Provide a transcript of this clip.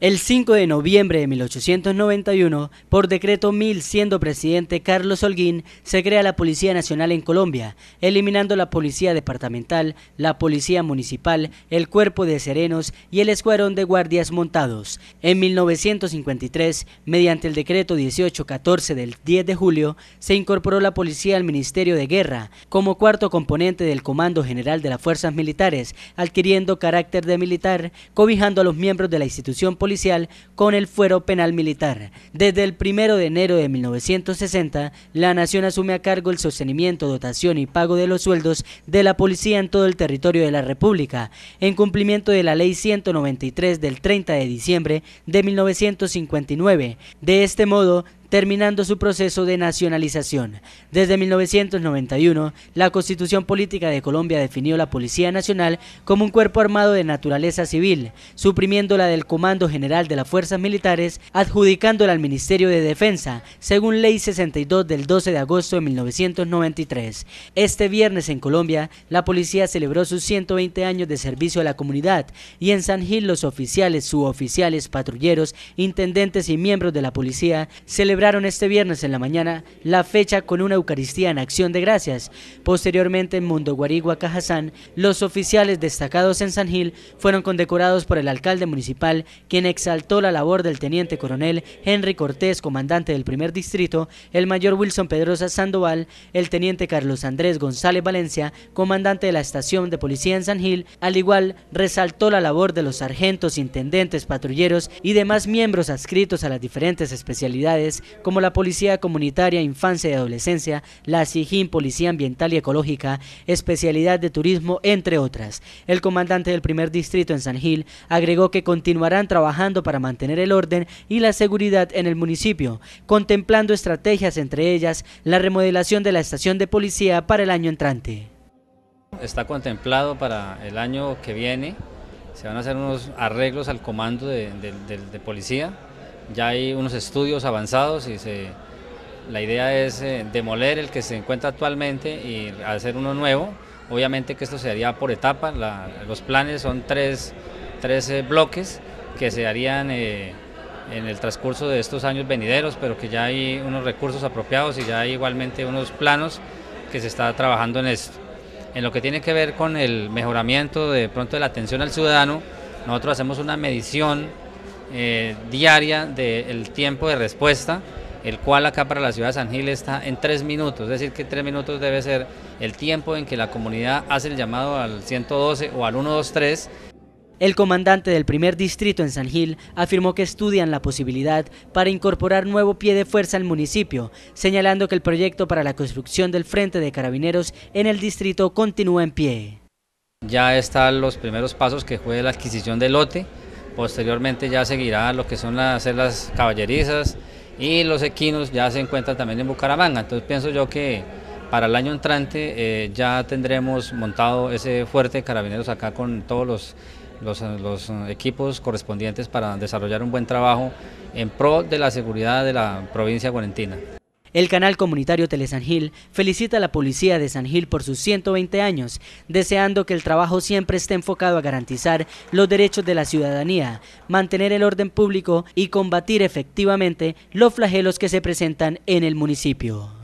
El 5 de noviembre de 1891, por decreto 1000, siendo presidente Carlos Holguín, se crea la Policía Nacional en Colombia, eliminando la Policía Departamental, la Policía Municipal, el Cuerpo de Serenos y el Escuadrón de Guardias Montados. En 1953, mediante el decreto 1814 del 10 de julio, se incorporó la Policía al Ministerio de Guerra, como cuarto componente del Comando General de las Fuerzas Militares, adquiriendo carácter de militar, cobijando a los miembros de la institución policial con el fuero penal militar. Desde el 1 de enero de 1960, la nación asume a cargo el sostenimiento, dotación y pago de los sueldos de la policía en todo el territorio de la República, en cumplimiento de la Ley 193 del 30 de diciembre de 1959. De este modo, terminando su proceso de nacionalización. Desde 1991, la Constitución Política de Colombia definió la Policía Nacional como un cuerpo armado de naturaleza civil, suprimiéndola del Comando General de las Fuerzas Militares, adjudicándola al Ministerio de Defensa, según Ley 62 del 12 de agosto de 1993. Este viernes en Colombia, la policía celebró sus 120 años de servicio a la comunidad y en San Gil los oficiales, suboficiales, patrulleros, intendentes y miembros de la policía celebraron celebraron este viernes en la mañana la fecha con una Eucaristía en acción de gracias. Posteriormente en Mundo Guarigua, Cajazán, los oficiales destacados en San Gil fueron condecorados por el alcalde municipal, quien exaltó la labor del teniente coronel Henry Cortés, comandante del primer distrito, el mayor Wilson Pedrosa Sandoval, el teniente Carlos Andrés González Valencia, comandante de la estación de policía en San Gil, al igual resaltó la labor de los sargentos, intendentes, patrulleros y demás miembros adscritos a las diferentes especialidades como la Policía Comunitaria Infancia y Adolescencia, la SIGIN Policía Ambiental y Ecológica, especialidad de turismo, entre otras. El comandante del primer distrito en San Gil agregó que continuarán trabajando para mantener el orden y la seguridad en el municipio, contemplando estrategias entre ellas la remodelación de la estación de policía para el año entrante. Está contemplado para el año que viene, se van a hacer unos arreglos al comando de policía, ya hay unos estudios avanzados y se, la idea es eh, demoler el que se encuentra actualmente y hacer uno nuevo. Obviamente que esto se haría por etapa, los planes son tres, eh, bloques que se harían eh, en el transcurso de estos años venideros, pero que ya hay unos recursos apropiados y ya hay igualmente unos planos que se está trabajando en esto. En lo que tiene que ver con el mejoramiento de pronto de la atención al ciudadano, nosotros hacemos una medición eh, diaria del tiempo de respuesta, el cual acá para la ciudad de San Gil está en tres minutos, es decir que tres minutos debe ser el tiempo en que la comunidad hace el llamado al 112 o al 123 el comandante del primer distrito en San Gil afirmó que estudian la posibilidad para incorporar nuevo pie de fuerza al municipio, señalando que el proyecto para la construcción del Frente de Carabineros en el distrito continúa en pie. Ya están los primeros pasos que fue la adquisición del lote, Posteriormente ya seguirá lo que son las celas caballerizas y los equinos ya se encuentran también en Bucaramanga. Entonces pienso yo que para el año entrante eh, ya tendremos montado ese fuerte de carabineros acá con todos los, equipos correspondientes para desarrollar un buen trabajo en pro de la seguridad de la provincia guarentina. El canal comunitario Telesangil felicita a la policía de San Gil por sus 120 años, deseando que el trabajo siempre esté enfocado a garantizar los derechos de la ciudadanía, mantener el orden público y combatir efectivamente los flagelos que se presentan en el municipio.